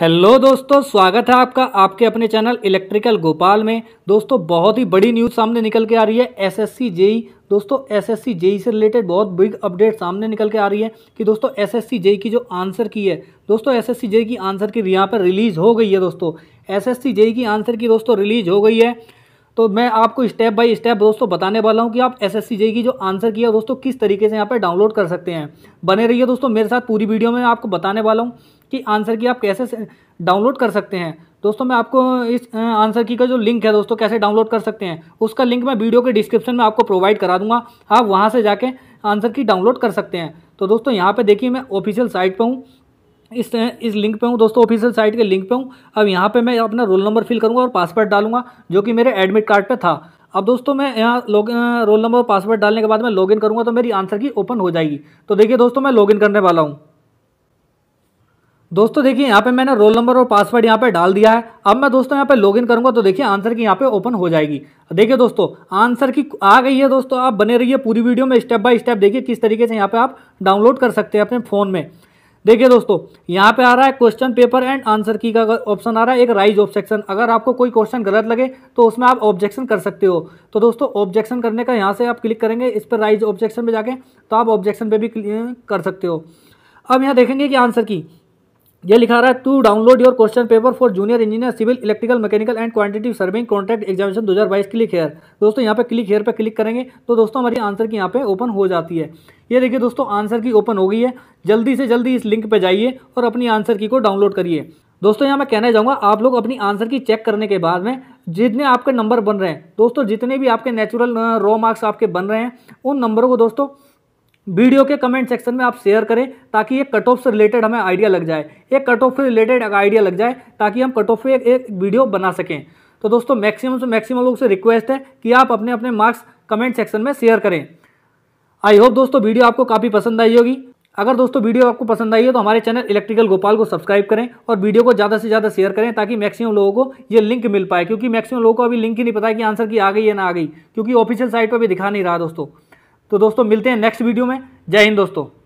Hello दोस्तों स्वागत है आपका आपके अपने चैनल इलेक्ट्रिकल गोपाल में दोस्तों बहुत ही बड़ी न्यूज़ सामने निकल के आ रही है एसएससी जेई e। दोस्तों एसएससी जेई e से रिलेटेड बहुत बिग अपडेट सामने निकल के आ रही है कि दोस्तों एसएससी जेई e की जो आंसर की है दोस्तों एसएससी जेई की आंसर की यहाँ पर रिलीज़ हो गई है दोस्तों एस जेई की आंसर की दोस्तों रिलीज़ हो गई है तो मैं आपको स्टेप बाय स्टेप दोस्तों बताने वाला हूँ कि आप एस एस की जो आंसर किया दोस्तों किस तरीके से यहाँ पर डाउनलोड कर सकते हैं बने रहिए दोस्तों मेरे साथ पूरी वीडियो में आपको बताने वाला हूँ कि आंसर की आप कैसे डाउनलोड कर सकते हैं दोस्तों मैं आपको इस आंसर की का जो लिंक है दोस्तों कैसे डाउनलोड कर सकते हैं उसका लिंक मैं वीडियो के डिस्क्रिप्शन में आपको प्रोवाइड करा दूंगा आप वहां से जाके आंसर की डाउनलोड कर सकते हैं तो दोस्तों यहाँ पे देखिए मैं ऑफिशियल साइट पे हूँ इस इस लिंक पे हूँ दोस्तों ऑफिशियल साइट के लिंक पर हूँ अब यहाँ पर मैं अपना रोल नंबर फिल करूँगा और पासवर्ड डालूंगा जो कि मेरे एडमिट कार्ड पर था अब दोस्तों मैं यहाँ लॉग रोल नंबर और पासवर्ड डालने के बाद मैं लॉग करूँगा तो मेरी आंसर की ओपन हो जाएगी तो देखिए दोस्तों मैं लॉग करने वाला हूँ दोस्तों देखिए यहाँ पे मैंने रोल नंबर और पासवर्ड यहाँ पे डाल दिया है अब मैं दोस्तों यहाँ पे लॉगिन करूंगा तो देखिए आंसर की यहाँ पे ओपन हो जाएगी देखिए दोस्तों आंसर की आ गई है दोस्तों आप बने रहिए पूरी वीडियो में स्टेप बाय स्टेप देखिए किस तरीके से यहाँ पे आप डाउनलोड कर सकते हैं अपने फ़ोन में देखिए दोस्तों यहाँ पे आ रहा है क्वेश्चन पेपर एंड आंसर की का ऑप्शन आ रहा है एक राइज ऑब्जेक्शन अगर आपको कोई क्वेश्चन गलत लगे तो उसमें आप ऑब्जेक्शन कर सकते हो तो दोस्तों ऑब्जेक्शन करने का यहाँ से आप क्लिक करेंगे इस पर राइज ऑब्जेक्शन पे जाके तो आप ऑब्जेक्शन पे भी कर सकते हो अब यहाँ देखेंगे कि आंसर की ये लिखा रहा है to download your question paper for junior engineer civil electrical mechanical and quantity surveying contract examination 2022 click here दोस्तों यहाँ पे क्लिक हेयर पे क्लिक करेंगे तो दोस्तों हमारी आंसर की यहाँ पे ओपन हो जाती है ये देखिए दोस्तों आंसर की ओपन हो गई है जल्दी से जल्दी इस लिंक पर जाइए और अपनी आंसर की को डाउनलोड करिए दोस्तों यहाँ मैं कहना चाहूँगा आप लोग अपनी आंसर की चेक करने के बाद में जितने आपके नंबर बन रहे हैं दोस्तों जितने भी आपके नेचुरल रॉ मार्क्स आपके बन रहे हैं उन नंबरों को दोस्तों वीडियो के कमेंट सेक्शन में आप शेयर करें ताकि ये कट ऑफ से रिलेटेड हमें आइडिया लग जाए एक कट ऑफ से रिलेटेड आइडिया लग जाए ताकि हम कट ऑफ पे एक वीडियो बना सकें तो दोस्तों मैक्सिमम से मैक्सिमम लोग से रिक्वेस्ट है कि आप अपने अपने मार्क्स कमेंट सेक्शन में शेयर करें आई होप दोस्तों वीडियो आपको काफ़ी पसंद आई होगी अगर दोस्तों वीडियो आपको पसंद आई हो तो हमारे चैनल इलेक्ट्रिकल गोपाल को सब्सक्राइब करें और वीडियो को ज़्यादा से ज़्यादा शेयर करें ताकि मैक्सिमम लोगों को ये लिंक मिल पाए क्योंकि मैक्सिमम लोगों को अभी लिंक ही नहीं पता है कि आंसर की आ गई या ना आ गई क्योंकि ऑफिशियल साइट पर भी दिखा नहीं रहा दोस्तों तो दोस्तों मिलते हैं नेक्स्ट वीडियो में जय हिंद दोस्तों